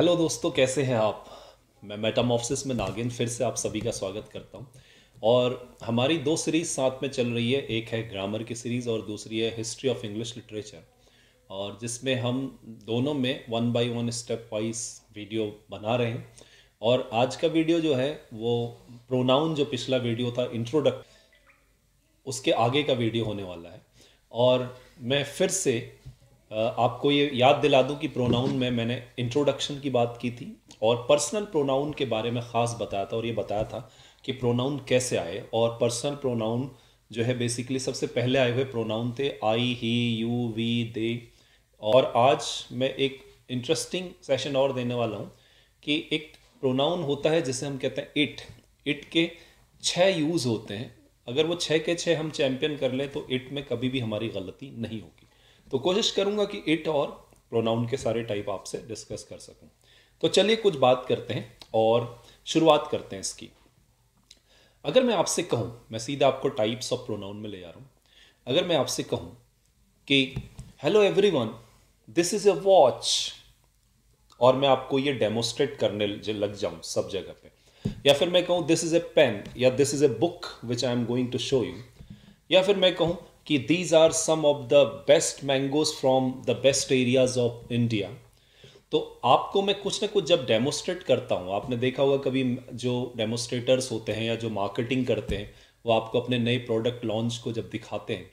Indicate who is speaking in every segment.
Speaker 1: hello दोस्तों कैसे हैं आप मैं मेटामॉफसिस में नागिन फिर से आप सभी का स्वागत करता हूं और हमारी दो सीरीज़ साथ में चल रही है एक है ग्रामर की सीरीज़ और दूसरी है हिस्ट्री ऑफ इंग्लिश लिटरेचर और जिसमें हम दोनों में one by one step wise video बना रहे हैं और आज का वीडियो जो है वो प्रोनाउन जो पिछला वीडियो था इंट्रोडक्ट उसके आगे का वीडियो होने वाला है और मैं फिर से आपको ये याद दिला दूं कि प्रोनाउन में मैंने इंट्रोडक्शन की बात की थी और पर्सनल प्रोनाउन के बारे में ख़ास बताया था और ये बताया था कि प्रोनाउन कैसे आए और पर्सनल प्रोनाउन जो है बेसिकली सबसे पहले आए हुए प्रोनाउन थे आई ही यू वी दे और आज मैं एक इंटरेस्टिंग सेशन और देने वाला हूँ कि एक प्रोनाउन होता है जिसे हम कहते हैं इट इट के छः यूज़ होते हैं अगर वो छः के छः हम चैम्पियन कर लें तो इट में कभी भी हमारी गलती नहीं होगी तो कोशिश करूंगा कि इट और प्रोनाउन के सारे टाइप आपसे डिस्कस कर सकूं तो चलिए कुछ बात करते हैं और शुरुआत करते हैं इसकी अगर मैं आपसे कहूं मैं सीधा आपको टाइप्स ऑफ प्रोनाउन में ले जा रहा हूं अगर मैं आपसे कहूं कि hello everyone this is a watch और मैं आपको ये डेमोस्ट्रेट करने लग जाऊं सब जगह पे या फिर मैं कहूं दिस इज़ ए पेन या this is a book which I am going to show you या फिर मैं कहूँ कि these are some of the best mangoes from the best areas of India तो आपको मैं कुछ ना कुछ जब डेमोस्ट्रेट करता हूँ आपने देखा होगा कभी जो डेमोस्ट्रेटर्स होते हैं या जो मार्केटिंग करते हैं वो आपको अपने नए प्रोडक्ट लॉन्च को जब दिखाते हैं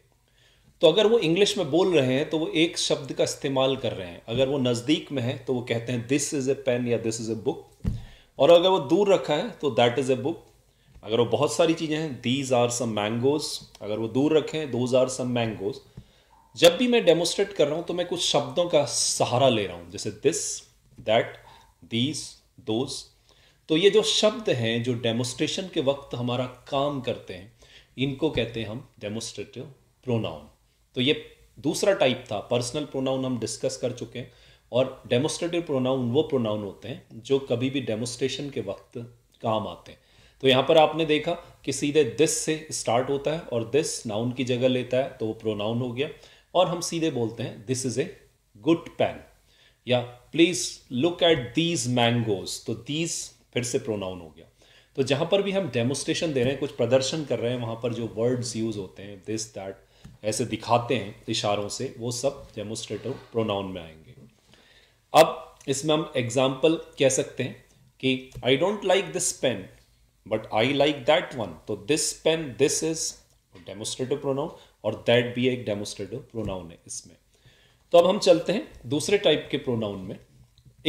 Speaker 1: तो अगर वो इंग्लिश में बोल रहे हैं तो वो एक शब्द का इस्तेमाल कर रहे हैं अगर वो नज़दीक में है तो वो कहते हैं दिस इज़ ए पेन या दिस इज़ ए बुक और अगर वो दूर रखा है तो दैट इज़ ए बुक अगर वो बहुत सारी चीज़ें हैं दीज आर सम मैंगोज अगर वो दूर रखें दोज आर सम मैंगोज जब भी मैं डेमोस्ट्रेट कर रहा हूँ तो मैं कुछ शब्दों का सहारा ले रहा हूँ जैसे दिस दैट दीज दोज तो ये जो शब्द हैं जो डेमोस्ट्रेशन के वक्त हमारा काम करते हैं इनको कहते हैं हम डेमोस्ट्रेटिव प्रोनाउन तो ये दूसरा टाइप था पर्सनल प्रोनाउन हम डिस्कस कर चुके हैं और डेमोस्ट्रेटिव प्रोनाउन वो प्रोनाउन होते हैं जो कभी भी डेमोस्ट्रेशन के वक्त काम आते हैं तो यहाँ पर आपने देखा कि सीधे दिस से स्टार्ट होता है और दिस नाउन की जगह लेता है तो वो प्रोनाउन हो गया और हम सीधे बोलते हैं this is a good pen या please look at these mangoes तो दीज फिर से प्रोनाउन हो गया तो जहाँ पर भी हम डेमोस्ट्रेशन दे रहे हैं कुछ प्रदर्शन कर रहे हैं वहाँ पर जो वर्ड्स यूज़ होते हैं दिस दैट ऐसे दिखाते हैं इशारों से वो सब डेमोस्ट्रेटिव प्रोनाउन में आएंगे अब इसमें हम एग्जाम्पल कह सकते हैं कि I don't like this pen but I like that one तो this pen this is demonstrative pronoun और दैट भी एक डेमोस्ट्रेटिव प्रोनाउन है इसमें तो अब हम चलते हैं दूसरे टाइप के प्रोनाउन में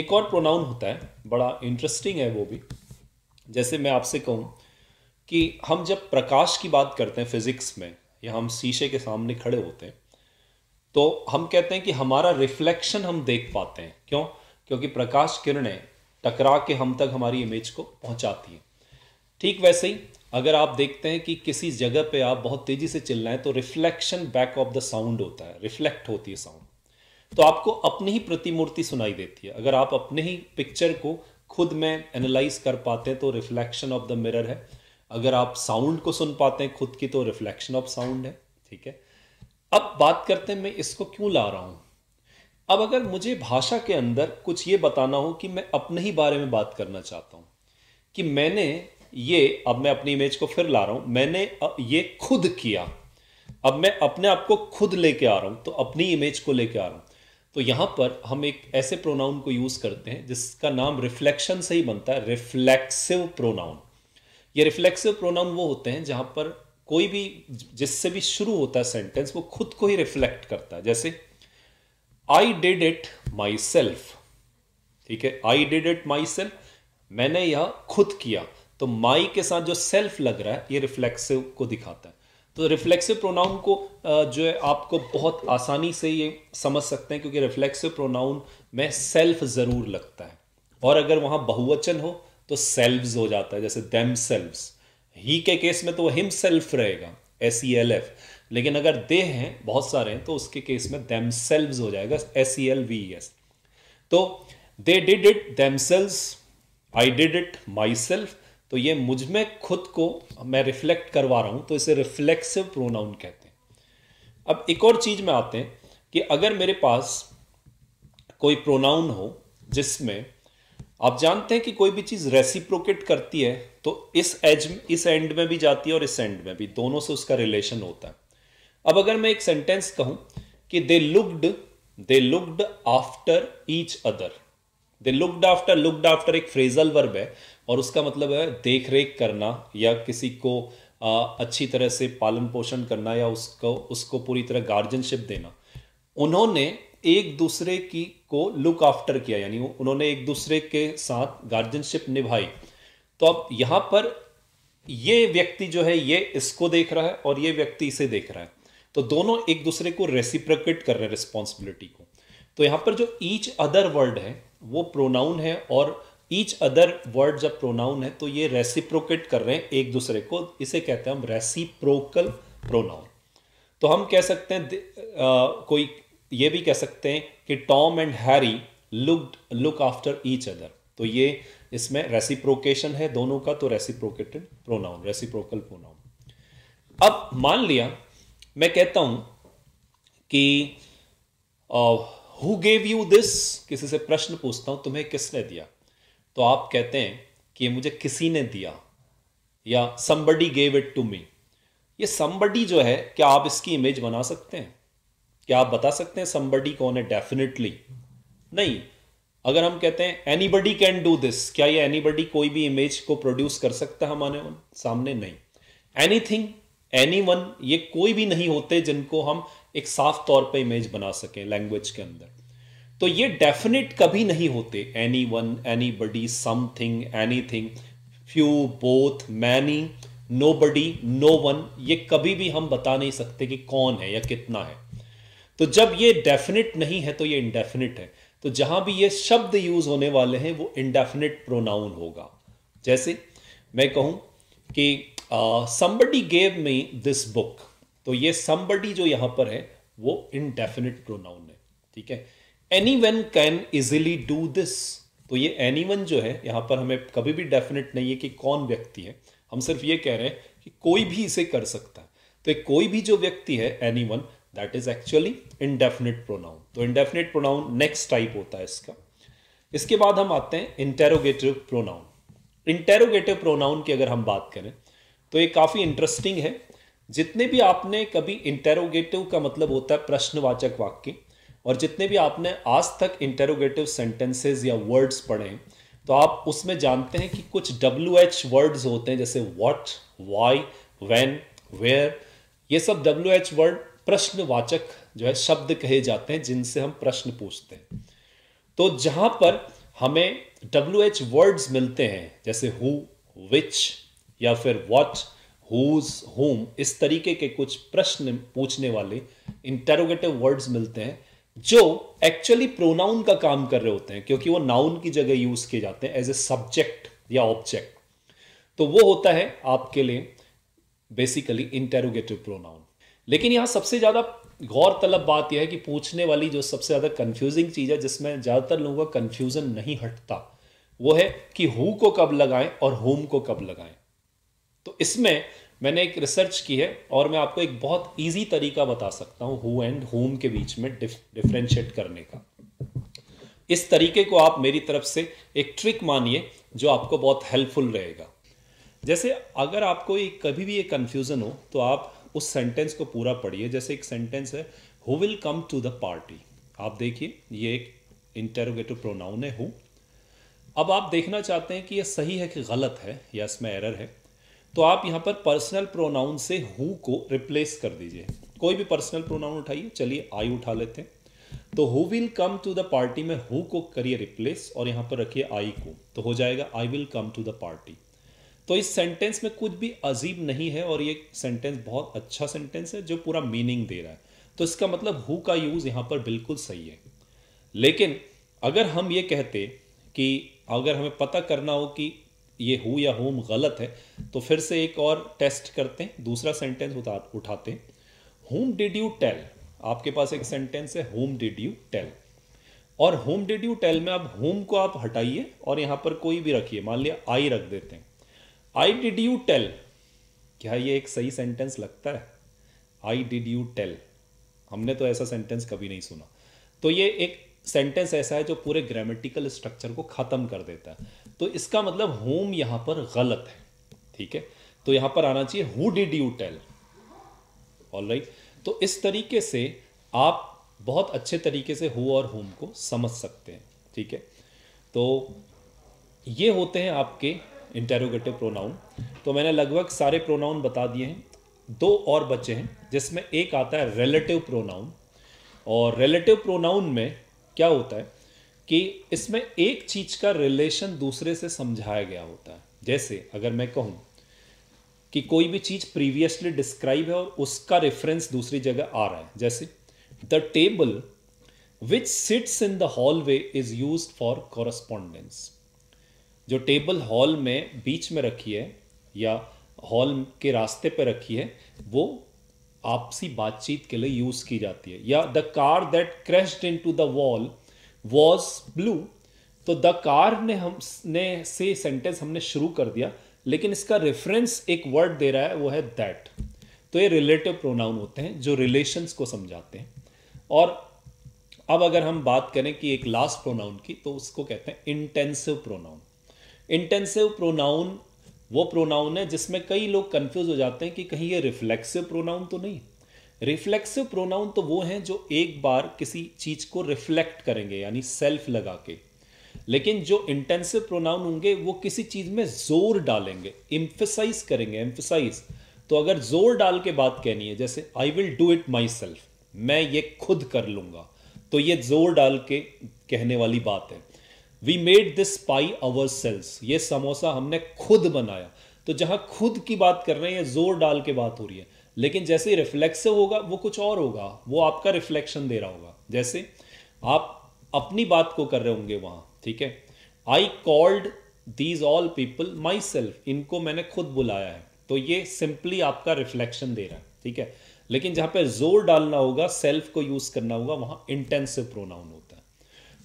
Speaker 1: एक और प्रोनाउन होता है बड़ा इंटरेस्टिंग है वो भी जैसे मैं आपसे कहूँ कि हम जब प्रकाश की बात करते हैं फिजिक्स में या हम शीशे के सामने खड़े होते हैं तो हम कहते हैं कि हमारा रिफ्लेक्शन हम देख पाते हैं क्यों क्योंकि प्रकाश किरणें टकरा के हम तक हमारी इमेज को पहुंचाती हैं ठीक वैसे ही अगर आप देखते हैं कि किसी जगह पे आप बहुत तेज़ी से चिल्लाएं तो reflection back of the sound होता है रिफ्लेक्ट होती है साउंड तो आपको अपनी ही प्रतिमूर्ति सुनाई देती है अगर आप अपने ही पिक्चर को खुद में एनालाइज कर पाते हैं तो रिफ्लेक्शन ऑफ द मिरर है अगर आप साउंड को सुन पाते हैं खुद की तो रिफ्लेक्शन ऑफ साउंड है ठीक है अब बात करते हैं मैं इसको क्यों ला रहा हूं अब अगर मुझे भाषा के अंदर कुछ ये बताना हो कि मैं अपने ही बारे में बात करना चाहता हूं कि मैंने ये अब मैं अपनी इमेज को फिर ला रहा हूं मैंने ये खुद किया अब मैं अपने आप को खुद लेके आ रहा हूं तो अपनी इमेज को लेके आ रहा हूं तो यहां पर हम एक ऐसे प्रोनाउन को यूज करते हैं जिसका नाम रिफ्लेक्शन से ही बनता है रिफ्लेक्सिव प्रोनाउन ये रिफ्लेक्सिव प्रोनाउन वो होते हैं जहां पर कोई भी जिससे भी शुरू होता है सेंटेंस वो खुद को ही रिफ्लेक्ट करता है जैसे I did it myself ठीक है I did it myself मैंने यह खुद किया तो माई के साथ जो सेल्फ लग रहा है ये रिफ्लेक्सिव को दिखाता है तो रिफ्लेक्सिव प्रोनाउन को जो है आपको बहुत आसानी से ये समझ सकते हैं क्योंकि रिफ्लेक्सिव प्रोनाउन में सेल्फ ज़रूर लगता है और अगर वहां बहुवचन हो तो सेल्व्स हो जाता है जैसे देम सेल्व्स ही के केस में तो हिम सेल्फ रहेगा एस ई एल एफ लेकिन अगर दे हैं बहुत सारे हैं तो उसके केस में देम सेल्व्स हो जाएगा S E L V S तो they did it themselves I did it myself तो ये मुझ में खुद को मैं रिफ्लेक्ट करवा रहा हूं तो इसे रिफ्लेक्सिव प्रोनाउन कहते हैं अब एक और चीज़ में आते हैं कि अगर मेरे पास कोई प्रोनाउन हो जिसमें आप जानते हैं कि कोई भी चीज़ रेसिप्रोकेट करती है तो इस एज इस एंड में भी जाती है और इस एंड में भी दोनों से उसका रिलेशन होता है अब अगर मैं एक सेंटेंस कहूं कि they looked they looked after each other they looked after looked after एक फ्रेजल वर्ब है और उसका मतलब है देख रेख करना या किसी को आ, अच्छी तरह से पालन पोषण करना या उसको उसको पूरी तरह गार्जियनशिप देना उन्होंने एक दूसरे की को लुक आफ्टर किया यानी उन्होंने एक दूसरे के साथ गार्जियनशिप निभाई तो अब यहाँ पर ये व्यक्ति जो है ये इसको देख रहा है और ये व्यक्ति इसे देख रहा है तो दोनों एक दूसरे को रेसिप्रोकेट कर रहे हैं रिस्पॉन्सिबिलिटी को तो यहाँ पर जो ईच अदर वर्ड है वो प्रोनाउन है और ईच अदर वर्ड जब प्रोनाउन है तो ये रेसिप्रोकेट कर रहे हैं एक दूसरे को इसे कहते हैं हम रेसिप्रोकल प्रोनाउन तो हम कह सकते हैं आ, कोई ये भी कह सकते हैं कि Tom and Harry look look after each other तो ये इसमें रेसिप्रोकेशन है दोनों का तो रेसिप्रोकेटेड प्रोनाउन रेसिप्रोकल प्रोनाउन अब मान लिया मैं कहता हूं कि हु गेव यू दिस किसी से प्रश्न पूछता हूं तुम्हें किसने दिया तो आप कहते हैं कि ये मुझे किसी ने दिया या somebody gave it to me ये समबडी जो है क्या आप इसकी इमेज बना सकते हैं क्या आप बता सकते हैं समबडी कौन है डेफिनेटली नहीं अगर हम कहते हैं एनीबडी कैन डू दिस क्या ये एनी बडी कोई भी इमेज को प्रोड्यूस कर सकता है हमारे सामने नहीं एनी थिंग एनी वन ये कोई भी नहीं होते जिनको हम एक साफ तौर पे इमेज बना सकें लैंग्वेज के अंदर तो ये डेफिनेट कभी नहीं होते anyone anybody something anything few both many nobody no one ये कभी भी हम बता नहीं सकते कि कौन है या कितना है तो जब ये डेफिनेट नहीं है तो ये इनडेफिनिट है तो जहां भी ये शब्द यूज होने वाले हैं वो इनडेफिनिट प्रोनाउन होगा जैसे मैं कहूं कि somebody gave me this book तो ये समबडी जो यहां पर है वो इनडेफिनिट प्रोनाउन है ठीक है anyone can easily do this तो ये एनी वन जो है यहां पर हमें कभी भी डेफिनेट नहीं है कि कौन व्यक्ति है हम सिर्फ ये कह रहे हैं कि कोई भी इसे कर सकता है तो कोई भी जो व्यक्ति है anyone that is actually indefinite pronoun तो इनडेफिनेट प्रोनाउन नेक्स्ट टाइप होता है इसका इसके बाद हम आते हैं इंटेरोगेटिव प्रोनाउन इंटेरोगेटिव प्रोनाउन की अगर हम बात करें तो ये काफ़ी इंटरेस्टिंग है जितने भी आपने कभी इंटेरोगेटिव का मतलब होता है प्रश्नवाचक वाक्य और जितने भी आपने आज तक इंटेरोगेटिव सेंटेंसेज या वर्ड्स पढ़े तो आप उसमें जानते हैं कि कुछ डब्ल्यू एच वर्ड्स होते हैं जैसे वॉट वाई वेन वेयर ये सब डब्ल्यू एच वर्ड प्रश्नवाचक जो है शब्द कहे जाते हैं जिनसे हम प्रश्न पूछते हैं तो जहां पर हमें डब्ल्यू एच वर्ड्स मिलते हैं जैसे हु विच या फिर वॉट हुज होम इस तरीके के कुछ प्रश्न पूछने वाले इंटेरोगेटिव वर्ड्स मिलते हैं जो एक्चुअली प्रोनाउन का काम कर रहे होते हैं क्योंकि वो नाउन की जगह यूज किए जाते हैं एज ए सब्जेक्ट या ऑब्जेक्ट तो वो होता है आपके लिए बेसिकली इंटेरोगेटिव प्रोनाउन लेकिन यहां सबसे ज़्यादा गौरतलब बात यह है कि पूछने वाली जो सबसे ज़्यादा कंफ्यूजिंग चीज़ है जिसमें ज़्यादातर लोगों का कंफ्यूजन नहीं हटता वो है कि हु को कब लगाएं और होम को कब लगाएं तो इसमें मैंने एक रिसर्च की है और मैं आपको एक बहुत ईजी तरीका बता सकता हूँ हु एंड होम के बीच में डिफ्रेंशिएट करने का इस तरीके को आप मेरी तरफ से एक ट्रिक मानिए जो आपको बहुत हेल्पफुल रहेगा जैसे अगर आपको एक कभी भी ये कन्फ्यूज़न हो तो आप उस सेंटेंस को पूरा पढ़िए जैसे एक सेंटेंस है who will come to the party आप देखिए ये एक इंटेरोगेटिव प्रोनाउन है हु अब आप देखना चाहते हैं कि यह सही है कि गलत है या इसमें एरर है तो आप यहां पर पर्सनल प्रोनाउन से हु को रिप्लेस कर दीजिए कोई भी पर्सनल प्रोनाउन उठाइए चलिए आई उठा लेते हैं तो who will come to the party में हु को करिए रिप्लेस और यहां पर रखिए आई को तो हो जाएगा I will come to the party तो इस सेंटेंस में कुछ भी अजीब नहीं है और ये सेंटेंस बहुत अच्छा सेंटेंस है जो पूरा मीनिंग दे रहा है तो इसका मतलब हु का यूज़ यहां पर बिल्कुल सही है लेकिन अगर हम ये कहते कि अगर हमें पता करना हो कि ये हु या होम गलत है तो फिर से एक और टेस्ट करते हैं दूसरा सेंटेंस उठा उठाते हैं होम डिड यू टेल आपके पास एक सेंटेंस है होम डिड यू टेल और होम डिड यू टेल में आप होम को आप हटाइए और यहां पर कोई भी रखिए मान लिया आई रख देते हैं आई डिड यू टेल क्या ये एक सही सेंटेंस लगता है आई डिड यू टेल हमने तो ऐसा सेंटेंस कभी नहीं सुना तो ये एक सेंटेंस ऐसा है जो पूरे ग्रामेटिकल स्ट्रक्चर को ख़त्म कर देता है तो इसका मतलब होम यहां पर गलत है ठीक है तो यहां पर आना चाहिए who did you tell all right तो इस तरीके से आप बहुत अच्छे तरीके से हु और होम को समझ सकते हैं ठीक है तो ये होते हैं आपके इंटेरोगेटिव प्रोनाउन तो मैंने लगभग सारे प्रोनाउन बता दिए हैं दो और बचे हैं जिसमें एक आता है रिलेटिव प्रोनाउन और रिलेटिव प्रोनाउन में क्या होता है कि इसमें एक चीज का रिलेशन दूसरे से समझाया गया होता है जैसे अगर मैं कहूं कि कोई भी चीज प्रीवियसली डिस्क्राइब है और उसका रेफरेंस दूसरी जगह आ रहा है जैसे the table which sits in the hallway is use for correspondence जो टेबल हॉल में बीच में रखी है या हॉल के रास्ते पर रखी है वो आपसी बातचीत के लिए यूज की जाती है या the car that crashed into the wall was blue तो द कार ने हम ने से सेंटेंस हमने शुरू कर दिया लेकिन इसका रेफरेंस एक वर्ड दे रहा है वो है दैट तो ये रिलेटिव प्रोनाउन होते हैं जो रिलेशंस को समझाते हैं और अब अगर हम बात करें कि एक लास्ट प्रोनाउन की तो उसको कहते हैं इंटेंसिव प्रोनाउन इंटेंसिव प्रोनाउन वो प्रोनाउन है जिसमें कई लोग कंफ्यूज हो जाते हैं कि कहीं ये रिफ्लेक्सिव प्रोनाउन तो नहीं रिफ्लेक्सिव प्रोनाउन तो वो हैं जो एक बार किसी चीज को रिफ्लेक्ट करेंगे यानी सेल्फ लगा के लेकिन जो इंटेंसिव प्रोनाउन होंगे वो किसी चीज में जोर डालेंगे इम्फेसाइज करेंगे एम्फिसाइज तो अगर जोर डाल के बात कहनी है जैसे I will do it myself मैं ये खुद कर लूंगा तो ये जोर डाल के कहने वाली बात है we made this pie ourselves ये समोसा हमने खुद बनाया तो जहां खुद की बात कर रहे हैं जोर डाल के बात हो रही है लेकिन जैसे ही रिफ्लेक्सिव होगा वो कुछ और होगा वो आपका रिफ्लेक्शन दे रहा होगा जैसे आप अपनी बात को कर रहे होंगे वहां ठीक है I called these all people myself इनको मैंने खुद बुलाया है तो ये सिंपली आपका रिफ्लेक्शन दे रहा है ठीक है लेकिन जहां पे जोर डालना होगा सेल्फ को यूज़ करना होगा वहां इंटेंसिव प्रोनाउन होता है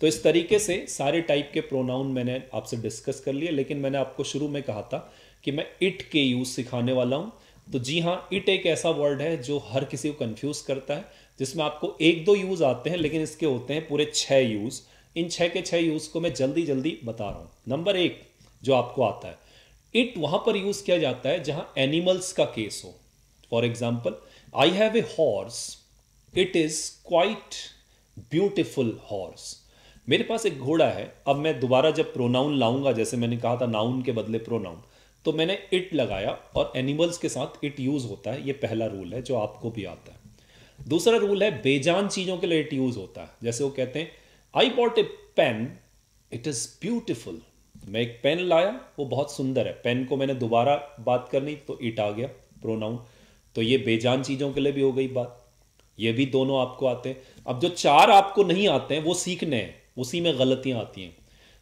Speaker 1: तो इस तरीके से सारे टाइप के प्रोनाउन मैंने आपसे डिस्कस कर लिए लेकिन मैंने आपको शुरू में कहा था कि मैं इट के यूज़ सिखाने वाला हूं तो जी हाँ इट एक ऐसा वर्ड है जो हर किसी को कंफ्यूज करता है जिसमें आपको एक दो यूज़ आते हैं लेकिन इसके होते हैं पूरे छः यूज़ इन छः के छः यूज़ को मैं जल्दी जल्दी बता रहा हूँ नंबर एक जो आपको आता है इट वहाँ पर यूज़ किया जाता है जहाँ एनिमल्स का केस हो for example I have a horse it is quite beautiful horse मेरे पास एक घोड़ा है अब मैं दोबारा जब प्रोनाउन लाऊंगा जैसे मैंने कहा था नाउन के बदले प्रोनाउन तो मैंने इट लगाया और एनिमल्स के साथ इट यूज़ होता है ये पहला रूल है जो आपको भी आता है दूसरा रूल है बेजान चीज़ों के लिए इट यूज़ होता है जैसे वो कहते हैं I bought a pen it is beautiful मैं एक पेन लाया वो बहुत सुंदर है पेन को मैंने दोबारा बात करनी तो इट आ गया प्रोनाउन तो ये बेजान चीज़ों के लिए भी हो गई बात ये भी दोनों आपको आते हैं अब जो चार आपको नहीं आते हैं वो सीखने हैं उसी में गलतियां आती हैं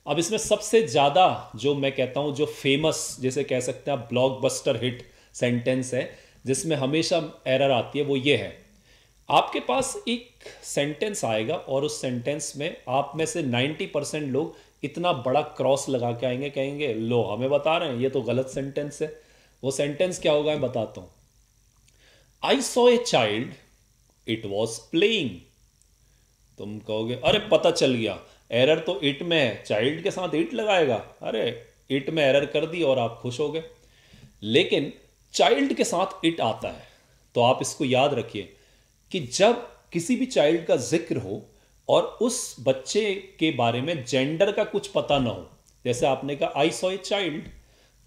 Speaker 1: अब इसमें सबसे ज़्यादा जो मैं कहता हूं जो फेमस जैसे कह सकते हैं ब्लॉकबस्टर हिट सेंटेंस है जिसमें हमेशा एरर आती है वो ये है आपके पास एक सेंटेंस आएगा और उस सेंटेंस में आप में से 90 परसेंट लोग इतना बड़ा क्रॉस लगा के आएंगे कहेंगे लो हमें बता रहे हैं ये तो गलत सेंटेंस है वो सेंटेंस क्या होगा मैं बताता हूं I saw a child it was playing तुम कहोगे अरे पता चल गया एरर तो इट में है चाइल्ड के साथ इट लगाएगा अरे इट में एरर कर दी और आप खुश हो गए लेकिन चाइल्ड के साथ इट आता है तो आप इसको याद रखिए कि जब किसी भी चाइल्ड का जिक्र हो और उस बच्चे के बारे में जेंडर का कुछ पता ना हो जैसे आपने कहा आई सॉ ए चाइल्ड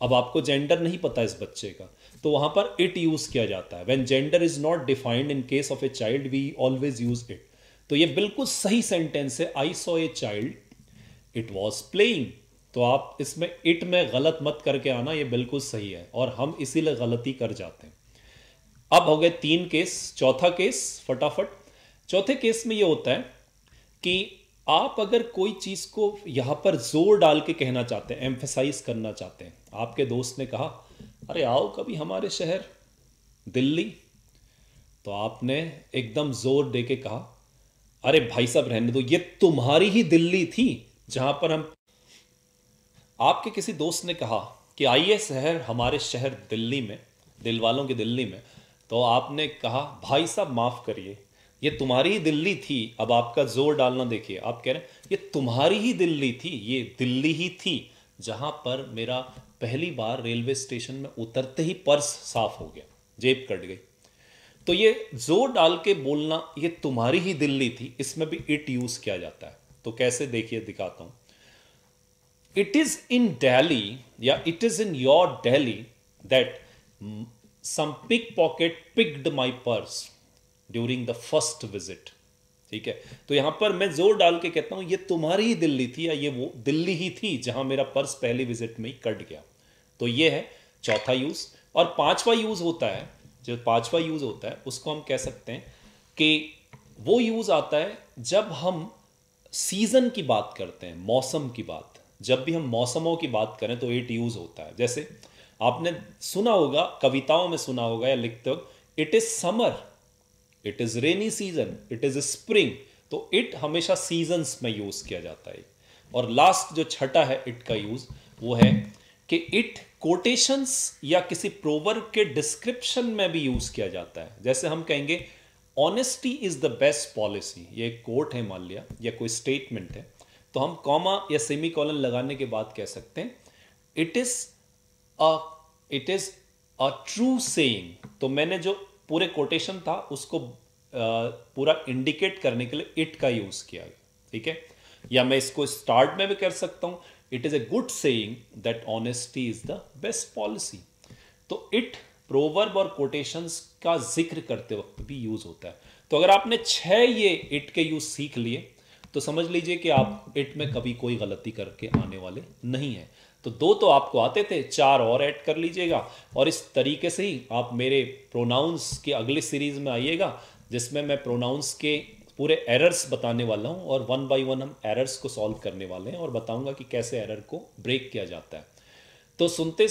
Speaker 1: अब आपको जेंडर नहीं पता इस बच्चे का तो वहां पर इट यूज किया जाता है when gender is not defined in case of a child we always use it तो ये बिल्कुल सही सेंटेंस है I saw a child it was playing तो आप इसमें इट में गलत मत करके आना ये बिल्कुल सही है और हम इसीलिए गलती कर जाते हैं अब हो गए तीन केस चौथा केस फटाफट चौथे केस में ये होता है कि आप अगर कोई चीज़ को यहां पर जोर डाल के कहना चाहते हैं एम्फेसाइज करना चाहते हैं आपके दोस्त ने कहा अरे आओ कभी हमारे शहर दिल्ली तो आपने एकदम जोर दे के कहा अरे भाई साहब रहने दो ये तुम्हारी ही दिल्ली थी जहां पर हम आपके किसी दोस्त ने कहा कि आइए शहर हमारे शहर दिल्ली में दिल वालों की दिल्ली में तो आपने कहा भाई साहब माफ़ करिए ये तुम्हारी ही दिल्ली थी अब आपका जोर डालना देखिए आप कह रहे हैं ये तुम्हारी ही दिल्ली थी ये दिल्ली ही थी जहां पर मेरा पहली बार रेलवे स्टेशन में उतरते ही पर्स साफ हो गया जेब कट गई तो ये जोर डाल के बोलना ये तुम्हारी ही दिल्ली थी इसमें भी इट यूज किया जाता है तो कैसे देखिए दिखाता हूं इट इज इन डेली या it is in your daily that some pickpocket picked my purse during the first visit ठीक है तो यहां पर मैं जोर डाल के कहता हूं ये तुम्हारी ही दिल्ली थी या ये वो दिल्ली ही थी जहां मेरा पर्स पहली विजिट में ही कट गया तो ये है चौथा यूज और पांचवा यूज होता है जो पांचवा यूज होता है उसको हम कह सकते हैं कि वो यूज आता है जब हम सीजन की बात करते हैं मौसम की बात जब भी हम मौसमों की बात करें तो इट यूज होता है जैसे आपने सुना होगा कविताओं में सुना होगा या लिखते हो it is summer it is rainy season it is spring तो इट हमेशा सीजन्स में यूज किया जाता है और लास्ट जो छठा है इट का यूज वो है कि इट कोटेशंस या किसी प्रोवर के डिस्क्रिप्शन में भी यूज किया जाता है जैसे हम कहेंगे honesty is the best policy ये एक कोट है मान लिया या कोई स्टेटमेंट है तो हम कॉमा या सेमी कॉलन लगाने के बाद कह सकते हैं it is a it is a true saying तो मैंने जो पूरे कोटेशन था उसको पूरा इंडिकेट करने के लिए इट का यूज किया ठीक है या मैं इसको स्टार्ट में भी कर सकता हूं it is a good saying that honesty is the best policy तो इट प्रोवर्ब और कोटेशंस का जिक्र करते वक्त भी यूज होता है तो अगर आपने छह ये इट के यूज सीख लिए तो समझ लीजिए कि आप इट में कभी कोई गलती करके आने वाले नहीं है तो दो तो आपको आते थे चार और ऐड कर लीजिएगा और इस तरीके से ही आप मेरे प्रोनाउंस के अगले सीरीज में आइएगा जिसमें मैं प्रोनाउंस के पूरे एरर्स बताने वाला हूँ और वन बाय वन हम एरर्स को सॉल्व करने वाले हैं और बताऊंगा कि कैसे एरर को ब्रेक किया जाता है तो सुनते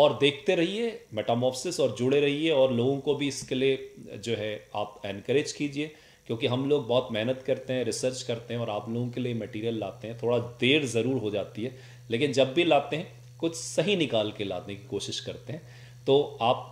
Speaker 1: और देखते रहिए मेटामोपसिस और जुड़े रहिए और लोगों को भी इसके लिए जो है आप एनकरेज कीजिए क्योंकि हम लोग बहुत मेहनत करते हैं रिसर्च करते हैं और आप लोगों के लिए मटेरियल लाते हैं थोड़ा देर ज़रूर हो जाती है लेकिन जब भी लाते हैं कुछ सही निकाल के लाने की कोशिश करते हैं तो आप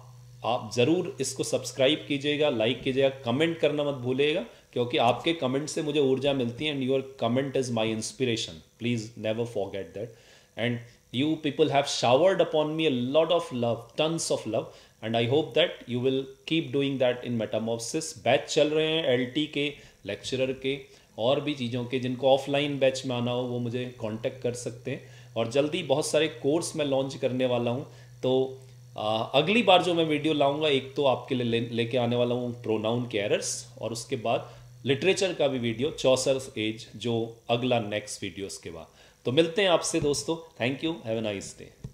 Speaker 1: आप ज़रूर इसको सब्सक्राइब कीजिएगा लाइक कीजिएगा कमेंट करना मत भूलिएगा क्योंकि आपके कमेंट से मुझे ऊर्जा मिलती है and your comment is my inspiration please never forget that and you people have showered upon me a lot of love tons of love and I hope that you will keep doing that in metamorphosis batch चल रहे हैं L के lecturer के और भी चीज़ों के जिनको ऑफलाइन बैच में आना हो वो मुझे कॉन्टेक्ट कर सकते हैं और जल्दी बहुत सारे कोर्स मैं लॉन्च करने वाला हूँ तो आ, अगली बार जो मैं वीडियो लाऊंगा एक तो आपके लिए ले, लेके आने वाला हूँ प्रोनाउन के एरर्स और उसके बाद लिटरेचर का भी वीडियो चौसर एज जो अगला नेक्स्ट वीडियो उसके बाद तो मिलते हैं आपसे दोस्तों thank you have a nice day